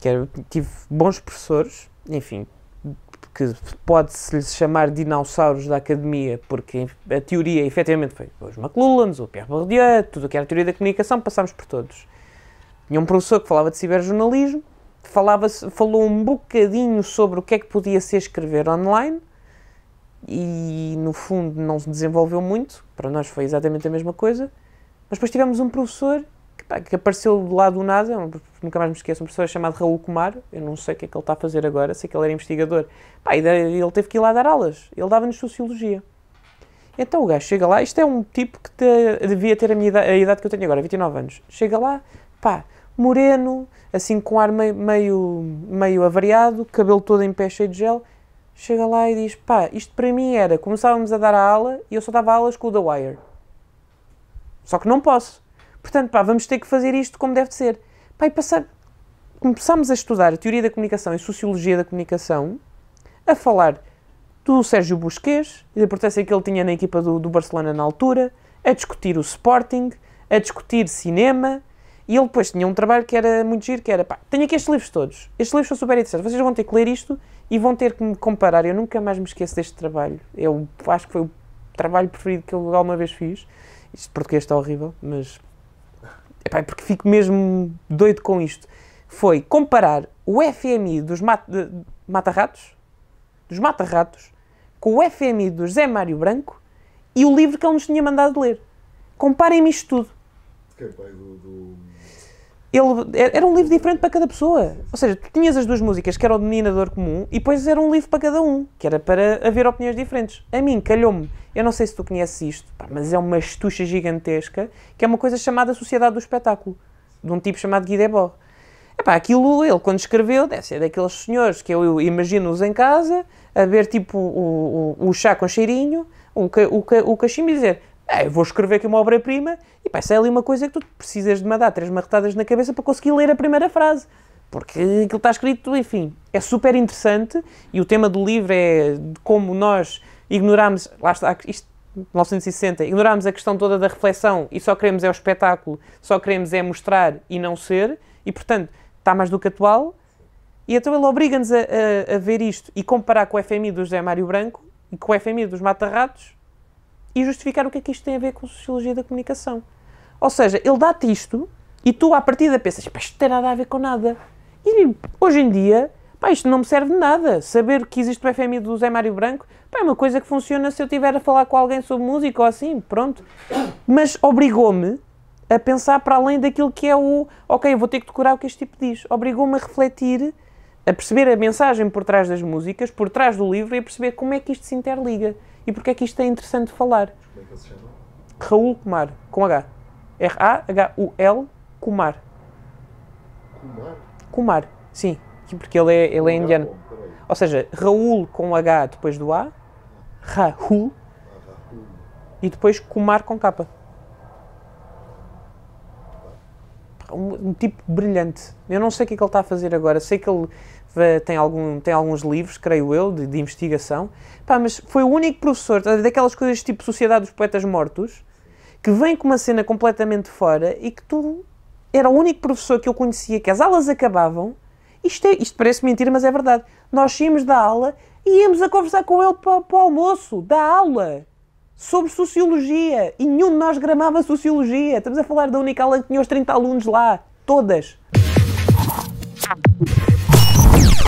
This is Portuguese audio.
que era, tive bons professores, enfim, que pode-se lhes chamar dinossauros da academia, porque a teoria efetivamente foi os McLuhans, o Pierre Bourdieu, tudo o que era teoria da comunicação, passámos por todos. Tinha um professor que falava de ciberjornalismo, falava falou um bocadinho sobre o que é que podia ser escrever online e no fundo não se desenvolveu muito, para nós foi exatamente a mesma coisa, mas depois tivemos um professor pá, que apareceu do lado do nada, é nunca mais me esqueço, um professor chamado Raul Kumar, eu não sei o que é que ele está a fazer agora, sei que ele era investigador, pá, e ele teve que ir lá dar aulas, ele dava-nos Sociologia. Então o gajo chega lá, isto é um tipo que te, devia ter a, minha idade, a idade que eu tenho agora, 29 anos, chega lá, pá, moreno, assim com ar meio, meio, meio avariado, cabelo todo em pé cheio de gel, chega lá e diz, pá, isto para mim era, começávamos a dar a aula e eu só dava aulas com o The Wire. Só que não posso. Portanto, pá, vamos ter que fazer isto como deve ser. Pá, e passar... a estudar a teoria da comunicação e sociologia da comunicação, a falar do Sérgio Busquets e da importância que ele tinha na equipa do, do Barcelona na altura, a discutir o Sporting, a discutir cinema, e ele depois tinha um trabalho que era muito giro, que era, pá, tenho aqui estes livros todos. Estes livros são super interessantes. Vocês vão ter que ler isto e vão ter que me comparar. Eu nunca mais me esqueço deste trabalho. Eu acho que foi o trabalho preferido que eu alguma vez fiz. Isto português está horrível, mas epá, é porque fico mesmo doido com isto, foi comparar o FMI dos mata-ratos, dos mata-ratos, com o FMI do José Mário Branco e o livro que ele nos tinha mandado ler. Comparem-me isto tudo. Que é pai do... do ele era um livro diferente para cada pessoa. Ou seja, tu tinhas as duas músicas, que era o denominador comum, e depois era um livro para cada um, que era para haver opiniões diferentes. A mim, calhou-me, eu não sei se tu conheces isto, mas é uma estucha gigantesca, que é uma coisa chamada Sociedade do Espetáculo, de um tipo chamado Guy Debord. Epá, aquilo, ele quando escreveu, deve ser daqueles senhores que eu imagino-os em casa, a ver tipo o, o, o chá com cheirinho, o, ca, o, o cachimbo e dizer é, eu vou escrever aqui uma obra-prima e pá, isso é ali uma coisa que tu precisas de mandar três marretadas na cabeça para conseguir ler a primeira frase. Porque aquilo está escrito, enfim, é super interessante e o tema do livro é de como nós ignorámos, lá está, isto 1960, ignorámos a questão toda da reflexão e só queremos é o espetáculo, só queremos é mostrar e não ser, e portanto está mais do que atual. E então ele obriga-nos a, a, a ver isto e comparar com o FMI do José Mário Branco e com o FMI dos Mata-Ratos e justificar o que é que isto tem a ver com sociologia da comunicação. Ou seja, ele dá-te isto e tu, à partida, pensas, isto não tem nada a ver com nada. E hoje em dia, pá, isto não me serve de nada. Saber que existe o FMI do Zé Mário Branco, pá, é uma coisa que funciona se eu tiver a falar com alguém sobre música ou assim, pronto. Mas obrigou-me a pensar para além daquilo que é o, ok, vou ter que decorar o que este tipo diz. Obrigou-me a refletir, a perceber a mensagem por trás das músicas, por trás do livro e a perceber como é que isto se interliga. E porquê é que isto é interessante falar? Como é que se chama? Raul Kumar, com H. R-A-H-U-L Kumar. Kumar? Kumar, sim. Porque ele é, ele é indiano. Ou seja, Raul com H depois do A, Rahul, e depois Kumar com K. um, um, tipo brilhante. Eu não sei o que, é que ele está a fazer agora. Sei que ele tem, algum, tem alguns livros, creio eu, de, de investigação. Pá, mas foi o único professor tá, daquelas coisas tipo Sociedade dos Poetas Mortos que vem com uma cena completamente fora e que tu era o único professor que eu conhecia que as aulas acabavam. Isto, é, isto parece mentira, mas é verdade. Nós saímos da aula e íamos a conversar com ele para, para o almoço, da aula sobre sociologia e nenhum de nós gramava sociologia. Estamos a falar da única aula que tinha os 30 alunos lá, todas.